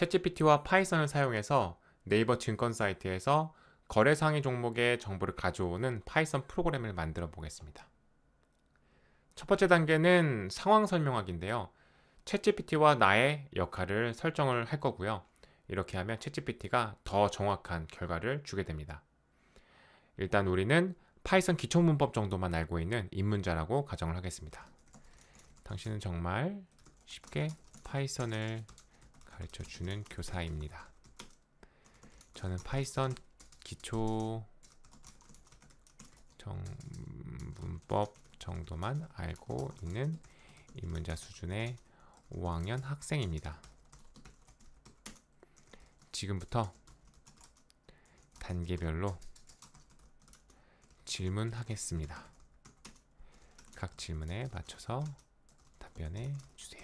챗GPT와 파이썬을 사용해서 네이버 증권 사이트에서 거래 상위 종목의 정보를 가져오는 파이썬 프로그램을 만들어 보겠습니다. 첫 번째 단계는 상황 설명하기인데요. 챗GPT와 나의 역할을 설정을 할 거고요. 이렇게 하면 챗GPT가 더 정확한 결과를 주게 됩니다. 일단 우리는 파이썬 기초문법 정도만 알고 있는 입문자라고 가정을 하겠습니다. 당신은 정말 쉽게 파이썬을 가르쳐주는 교사입니다. 저는 파이썬 기초 정, 문법 정도만 알고 있는 입문자 수준의 5학년 학생입니다. 지금부터 단계별로 질문하겠습니다. 각 질문에 맞춰서 답변해 주세요.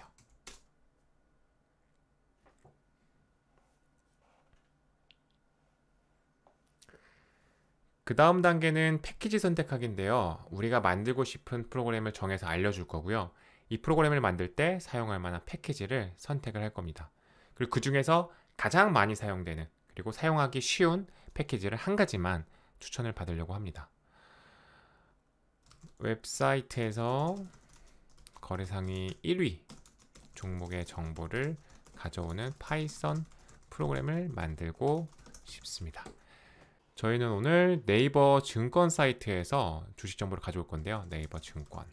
그 다음 단계는 패키지 선택하기인데요. 우리가 만들고 싶은 프로그램을 정해서 알려줄 거고요. 이 프로그램을 만들 때 사용할 만한 패키지를 선택을 할 겁니다. 그리고 그 중에서 가장 많이 사용되는 그리고 사용하기 쉬운 패키지를 한 가지만 추천을 받으려고 합니다. 웹사이트에서 거래상위 1위 종목의 정보를 가져오는 파이썬 프로그램을 만들고 싶습니다. 저희는 오늘 네이버 증권 사이트에서 주식 정보를 가져올 건데요. 네이버 증권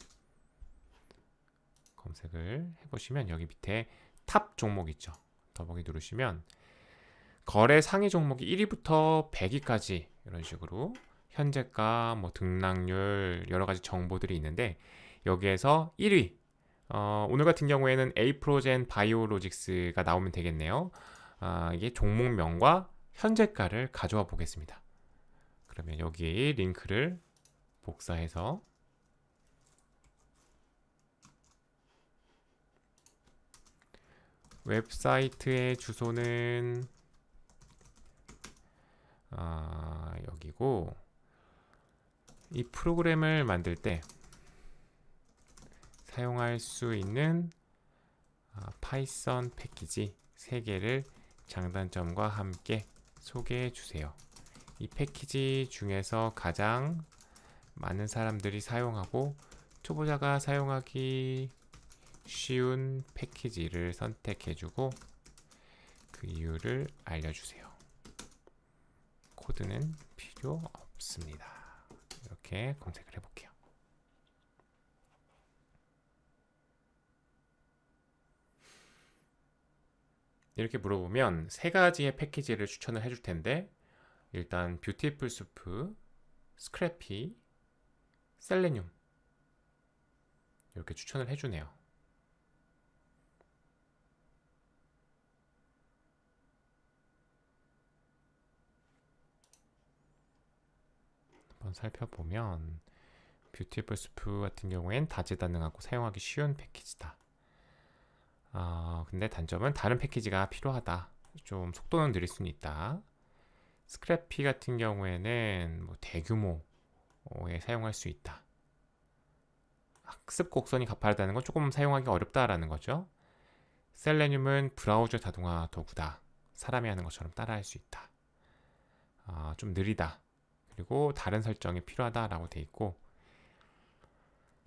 검색을 해보시면 여기 밑에 탑 종목 있죠. 더보기 누르시면 거래 상위 종목이 1위부터 100위까지 이런 식으로 현재가, 뭐 등락률 여러 가지 정보들이 있는데 여기에서 1위 어, 오늘 같은 경우에는 에이프로젠 바이오로직스가 나오면 되겠네요. 아, 이게 종목명과 현재가를 가져와 보겠습니다. 그러면 여기 링크를 복사해서 웹사이트의 주소는 아, 여기고 이 프로그램을 만들 때 사용할 수 있는 아, 파이썬 패키지 3개를 장단점과 함께 소개해 주세요. 이 패키지 중에서 가장 많은 사람들이 사용하고 초보자가 사용하기 쉬운 패키지를 선택해주고 그 이유를 알려주세요. 코드는 필요 없습니다. 이렇게 검색을 해볼게요. 이렇게 물어보면 세 가지의 패키지를 추천을 해줄 텐데 일단 뷰티풀 수프, 스크래피, 셀레늄 이렇게 추천을 해주네요. 한번 살펴보면 뷰티풀 수프 같은 경우엔 다재다능하고 사용하기 쉬운 패키지다. 어, 근데 단점은 다른 패키지가 필요하다. 좀 속도는 느릴 수는 있다. 스크래피 같은 경우에는 뭐 대규모에 사용할 수 있다. 학습 곡선이 가파르다는 건 조금 사용하기 어렵다라는 거죠. 셀레늄은 브라우저 자동화 도구다. 사람이 하는 것처럼 따라할 수 있다. 아, 좀 느리다. 그리고 다른 설정이 필요하다라고 돼 있고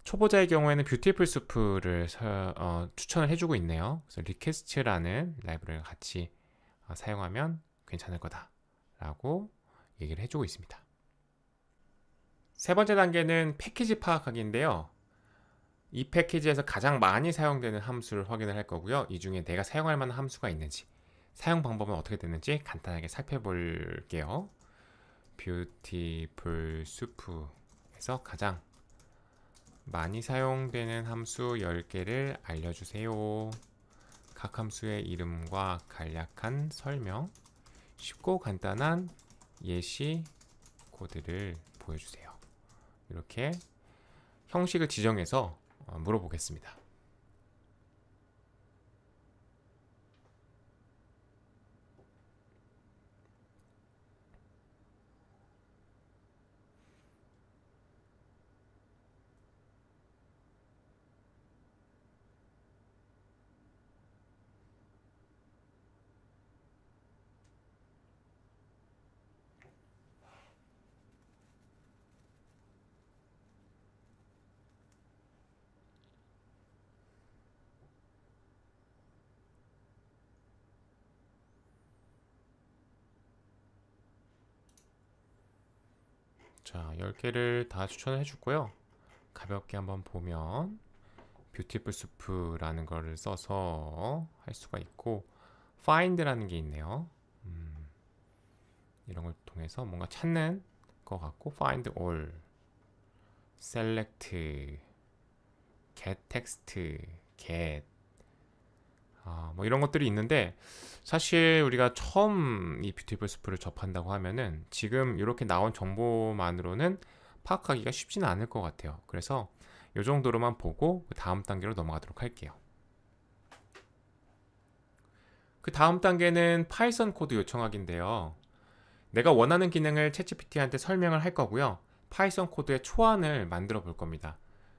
초보자의 경우에는 뷰티풀 수프를 어, 추천을 해주고 있네요. 그래서 리퀘스트라는 라이브를 같이 어, 사용하면 괜찮을 거다. 라고 얘기를 해주고 있습니다. 세 번째 단계는 패키지 파악하기인데요. 이 패키지에서 가장 많이 사용되는 함수를 확인을 할 거고요. 이 중에 내가 사용할 만한 함수가 있는지, 사용 방법은 어떻게 되는지 간단하게 살펴볼게요. beautiful soup에서 가장 많이 사용되는 함수 10개를 알려주세요. 각 함수의 이름과 간략한 설명 쉽고 간단한 예시 코드를 보여주세요. 이렇게 형식을 지정해서 어, 물어보겠습니다. 자, 10개를 다추천 해줬고요. 가볍게 한번 보면 뷰티풀 수프라는 거를 써서 할 수가 있고 find라는 게 있네요. 음, 이런 걸 통해서 뭔가 찾는 것 같고 find all, select, get text, get 아, 뭐 이런 것들이 있는데 사실 우리가 처음 이 뷰티풀 스프를 접한다고 하면은 지금 이렇게 나온 정보만으로는 파악하기가 쉽지는 않을 것 같아요. 그래서 이 정도로만 보고 그 다음 단계로 넘어가도록 할게요. 그 다음 단계는 파이썬 코드 요청하기인데요. 내가 원하는 기능을 채찌PT한테 설명을 할 거고요. 파이썬 코드의 초안을 만들어 볼 겁니다.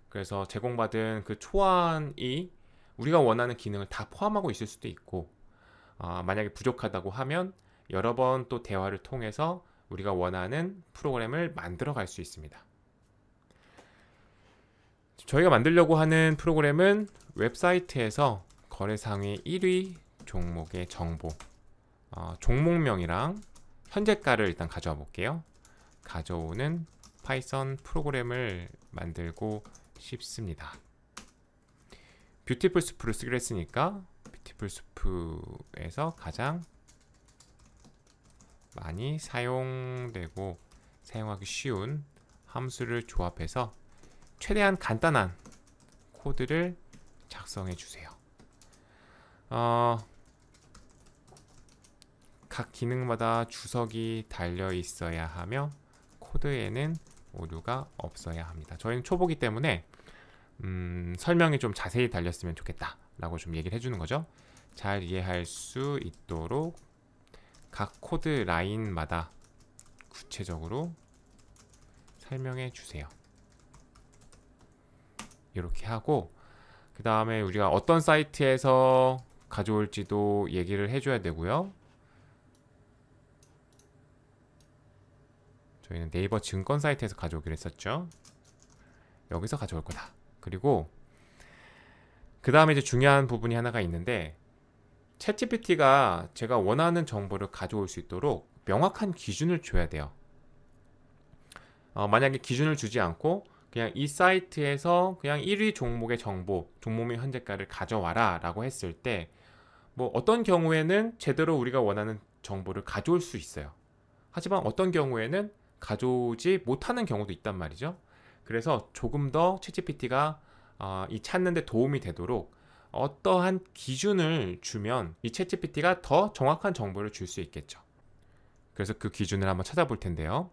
그래서 제공받은 그 초안이 우리가 원하는 기능을 다 포함하고 있을 수도 있고 어, 만약에 부족하다고 하면 여러 번 또 대화를 통해서 우리가 원하는 프로그램을 만들어 갈 수 있습니다. 저희가 만들려고 하는 프로그램은 웹사이트에서 거래 상위 1위 종목의 정보 어, 종목명이랑 현재가를 일단 가져와 볼게요. 가져오는 파이썬 프로그램을 만들고 싶습니다. 뷰티풀 수프를 쓰기로 했으니까 뷰티풀 수프에서 가장 많이 사용되고 사용하기 쉬운 함수를 조합해서 최대한 간단한 코드를 작성해 주세요. 어, 각 기능마다 주석이 달려 있어야 하며 코드에는 오류가 없어야 합니다. 저희는 초보기 때문에 음, 설명이 좀 자세히 달렸으면 좋겠다라고 좀 얘기를 해주는 거죠. 잘 이해할 수 있도록 각 코드 라인마다 구체적으로 설명해 주세요. 이렇게 하고 그 다음에 우리가 어떤 사이트에서 가져올지도 얘기를 해줘야 되고요. 저희는 네이버 증권 사이트에서 가져오기로 했었죠. 여기서 가져올 거다. 그리고 그 다음에 이제 중요한 부분이 하나가 있는데 챗GPT가 제가 원하는 정보를 가져올 수 있도록 명확한 기준을 줘야 돼요. 어, 만약에 기준을 주지 않고 그냥 이 사이트에서 그냥 1위 종목의 정보, 종목 및 현재가를 가져와라 라고 했을 때 뭐 어떤 경우에는 제대로 우리가 원하는 정보를 가져올 수 있어요. 하지만 어떤 경우에는 가져오지 못하는 경우도 있단 말이죠. 그래서 조금 더 챗GPT가 어, 아, 이 찾는데 도움이 되도록 어떠한 기준을 주면 이 챗GPT가 더 정확한 정보를 줄 수 있겠죠. 그래서 그 기준을 한번 찾아볼 텐데요.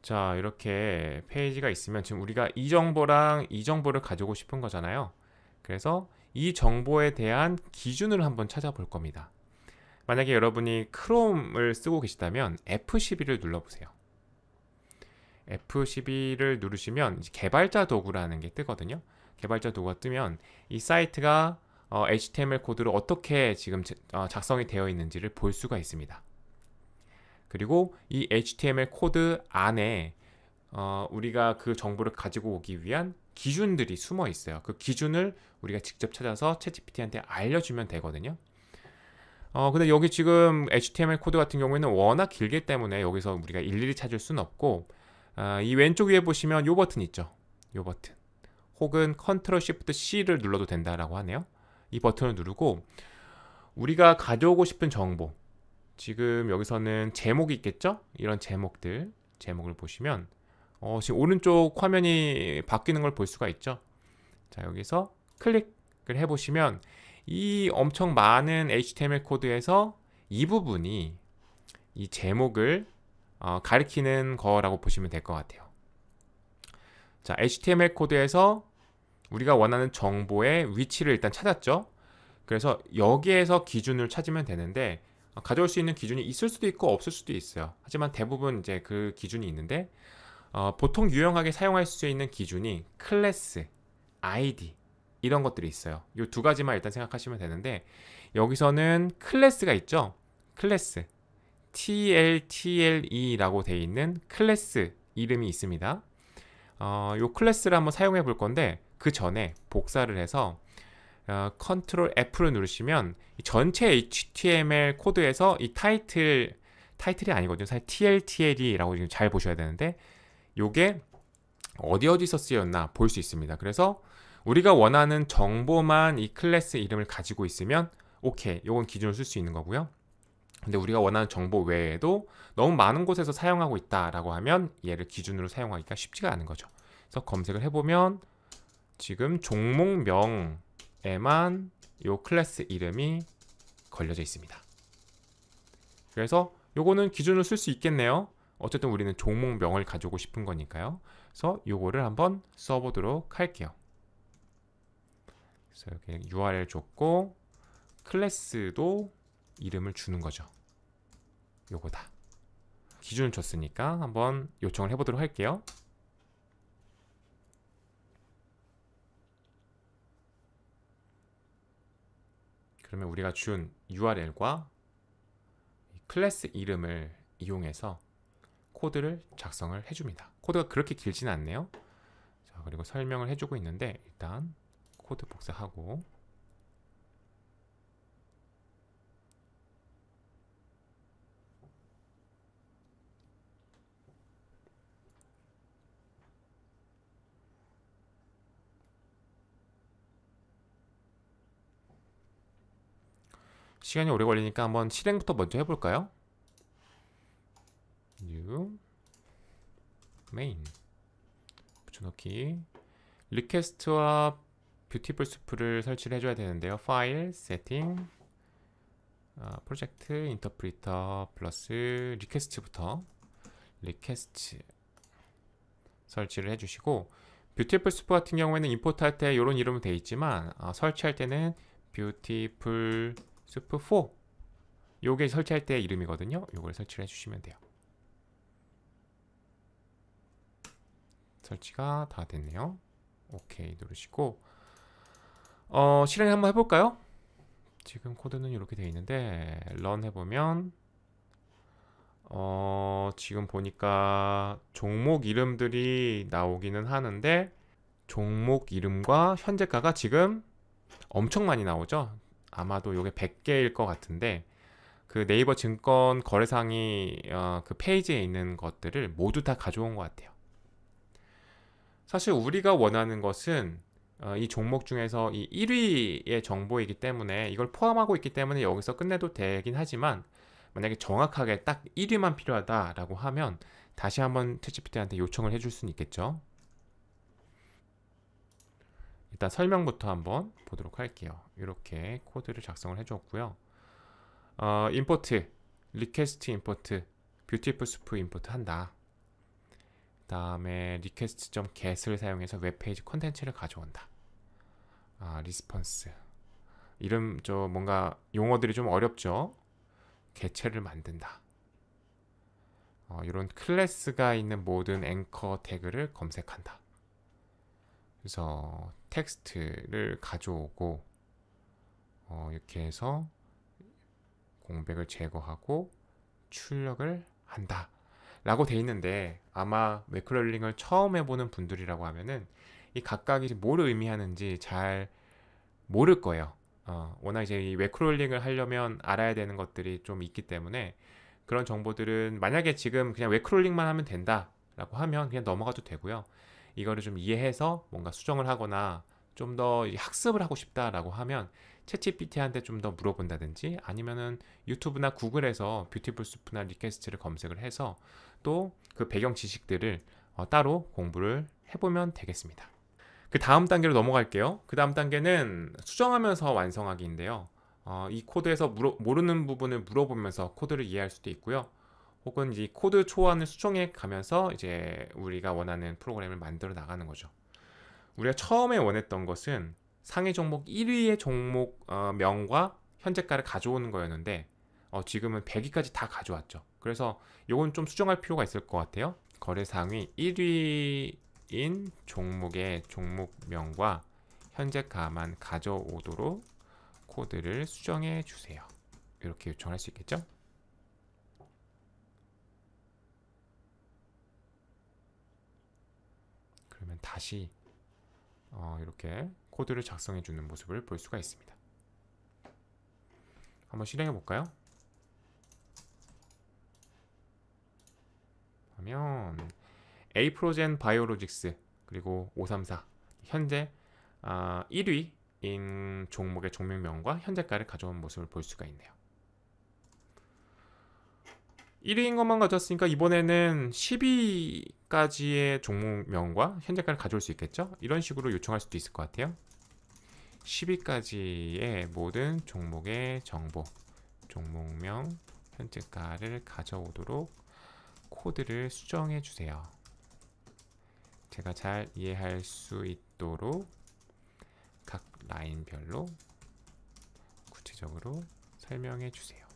자, 이렇게 페이지가 있으면 지금 우리가 이 정보랑 이 정보를 가지고 싶은 거잖아요. 그래서 이 정보에 대한 기준을 한번 찾아볼 겁니다. 만약에 여러분이 크롬을 쓰고 계시다면 F12를 눌러보세요. F12를 누르시면 개발자 도구라는 게 뜨거든요. 개발자 도구가 뜨면 이 사이트가 어, HTML 코드로 어떻게 지금 제, 어, 작성이 되어 있는지를 볼 수가 있습니다. 그리고 이 HTML 코드 안에 어, 우리가 그 정보를 가지고 오기 위한 기준들이 숨어 있어요. 그 기준을 우리가 직접 찾아서 챗GPT한테 알려주면 되거든요. 어, 근데 여기 지금 HTML 코드 같은 경우에는 워낙 길기 때문에 여기서 우리가 일일이 찾을 수는 없고 아, 이 왼쪽 위에 보시면 요 버튼 있죠. 요 버튼. 혹은 컨트롤 쉬프트 C를 눌러도 된다라고 하네요. 이 버튼을 누르고 우리가 가져오고 싶은 정보. 지금 여기서는 제목이 있겠죠? 이런 제목들. 제목을 보시면 어, 지금 오른쪽 화면이 바뀌는 걸 볼 수가 있죠. 자, 여기서 클릭을 해 보시면 이 엄청 많은 HTML 코드에서 이 부분이 이 제목을 어, 가리키는 거라고 보시면 될 것 같아요. 자, HTML 코드에서 우리가 원하는 정보의 위치를 일단 찾았죠. 그래서 여기에서 기준을 찾으면 되는데 어, 가져올 수 있는 기준이 있을 수도 있고 없을 수도 있어요. 하지만 대부분 이제 그 기준이 있는데 어, 보통 유용하게 사용할 수 있는 기준이 클래스, 아이디 이런 것들이 있어요. 이 두 가지만 일단 생각하시면 되는데 여기서는 클래스가 있죠. 클래스. TLTLE라고 돼 있는 클래스 이름이 있습니다. 어, 요 클래스를 한번 사용해 볼 건데 그 전에 복사를 해서 어, 컨트롤 F를 누르시면 전체 HTML 코드에서 이 타이틀 타이틀이 아니거든요. 사실 TLTL이라고 지금 잘 보셔야 되는데 요게 어디 어디서 쓰였나 볼 수 있습니다. 그래서 우리가 원하는 정보만 이 클래스 이름을 가지고 있으면 오케이, 요건 기준으로 쓸 수 있는 거고요. 근데 우리가 원하는 정보 외에도 너무 많은 곳에서 사용하고 있다라고 하면 얘를 기준으로 사용하기가 쉽지가 않은 거죠. 그래서 검색을 해보면 지금 종목명에만 이 클래스 이름이 걸려져 있습니다. 그래서 요거는 기준으로 쓸 수 있겠네요. 어쨌든 우리는 종목명을 가지고 싶은 거니까요. 그래서 요거를 한번 써보도록 할게요. 그래서 이렇 URL 줬고 클래스도 이름을 주는 거죠. 요거다. 기준을 줬으니까 한번 요청을 해보도록 할게요. 그러면 우리가 준 URL과 클래스 이름을 이용해서 코드를 작성을 해줍니다. 코드가 그렇게 길진 않네요. 자, 그리고 설명을 해주고 있는데 일단 코드 복사하고 시간이 오래 걸리니까 한번 실행부터 먼저 해볼까요? new main 붙여넣기 리퀘스트와 뷰티풀 수프를 설치를 해줘야 되는데요 파일, 세팅 아, 프로젝트, 인터프리터 플러스 리퀘스트부터 리퀘스트 설치를 해주시고 뷰티풀 수프 같은 경우에는 임포트 할때 이런 이름은 되 있지만 아, 설치할 때는 뷰티풀 수프4 요게 설치할 때 이름이거든요 요걸 설치를 해주시면 돼요 설치가 다 됐네요 오케이 누르시고 어 실행 한번 해볼까요? 지금 코드는 이렇게 되어 있는데 런 해보면 어 지금 보니까 종목 이름들이 나오기는 하는데 종목 이름과 현재가가 지금 엄청 많이 나오죠 아마도 이게 100개일 것 같은데 그 네이버 증권 거래상이 어, 그 페이지에 있는 것들을 모두 다 가져온 것 같아요. 사실 우리가 원하는 것은 어, 이 종목 중에서 이 1위의 정보이기 때문에 이걸 포함하고 있기 때문에 여기서 끝내도 되긴 하지만 만약에 정확하게 딱 1위만 필요하다라고 하면 다시 한번 채찌피트한테 요청을 해줄 수는 있겠죠. 일단 설명부터 한번 보도록 할게요. 이렇게 코드를 작성을 해줬고요. 어, 임포트, 리퀘스트 임포트, 뷰티풀 스프 임포트 한다. 그 다음에 request.get을 사용해서 웹페이지 컨텐츠를 가져온다. 아, 리스폰스. 이름 저 뭔가 용어들이 좀 어렵죠. 개체를 만든다. 어, 이런 클래스가 있는 모든 앵커 태그를 검색한다. 그래서 텍스트를 가져오고 어, 이렇게 해서 공백을 제거하고 출력을 한다 라고 돼 있는데 아마 맥크럴링을 처음 해보는 분들이라고 하면은 이 각각이 뭘 의미하는지 잘 모를 거예요 어, 워낙 이제 웹크롤링을 하려면 알아야 되는 것들이 좀 있기 때문에 그런 정보들은 만약에 지금 그냥 웹크롤링만 하면 된다 라고 하면 그냥 넘어가도 되고요 이거를 좀 이해해서 뭔가 수정을 하거나 좀 더 학습을 하고 싶다라고 하면 채찌피티한테좀 더 물어본다든지 아니면은 유튜브나 구글에서 뷰티풀 숲이나 리퀘스트를 검색을 해서 또 그 배경 지식들을 어, 따로 공부를 해보면 되겠습니다. 그 다음 단계로 넘어갈게요. 그 다음 단계는 수정하면서 완성하기인데요. 어, 이 코드에서 물어, 모르는 부분을 물어보면서 코드를 이해할 수도 있고요. 혹은 이 코드 초안을 수정해 가면서 이제 우리가 원하는 프로그램을 만들어 나가는 거죠. 우리가 처음에 원했던 것은 상위 종목 1위의 종목 어, 명과 현재가를 가져오는 거였는데 어, 지금은 100위까지 다 가져왔죠. 그래서 이건 좀 수정할 필요가 있을 것 같아요. 거래 상위 1위인 종목의 종목명과 현재가만 가져오도록 코드를 수정해 주세요. 이렇게 요청할 수 있겠죠? 다시 어, 이렇게 코드를 작성해 주는 모습을 볼 수가 있습니다. 한번 실행해 볼까요? 하면 에프로젠 바이오로직스 그리고 534 현재 아, 1위인 종목의 종목명과 현재가를 가져온 모습을 볼 수가 있네요. 1위인 것만 가졌으니까 이번에는 1 2위까지의 종목명과 현재가를 가져올 수 있겠죠? 이런 식으로 요청할 수도 있을 것 같아요. 1 2위까지의 모든 종목의 정보, 종목명, 현재가를 가져오도록 코드를 수정해 주세요. 제가 잘 이해할 수 있도록 각 라인별로 구체적으로 설명해 주세요.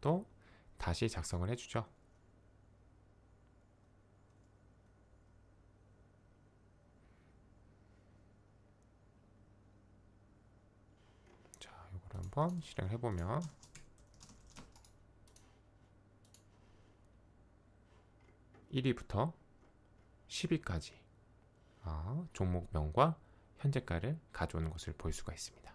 또 다시 작성을 해주죠. 자, 이걸 한번 실행해 보면 일위부터 10위까지 아, 종목명과 현재가를 가져오는 것을 볼 수가 있습니다.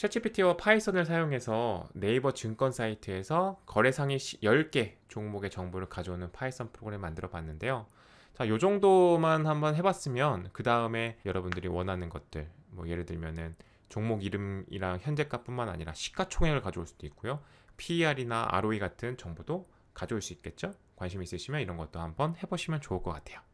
챗GPT와 파이썬을 사용해서 네이버 증권 사이트에서 거래 상위 10개 종목의 정보를 가져오는 파이썬 프로그램 만들어 봤는데요. 자, 요 정도만 한번 해봤으면 그 다음에 여러분들이 원하는 것들 뭐 예를 들면은 종목 이름이랑 현재가뿐만 아니라 시가총액을 가져올 수도 있고요. PER이나 ROE 같은 정보도 가져올 수 있겠죠? 관심 있으시면 이런 것도 한번 해보시면 좋을 것 같아요.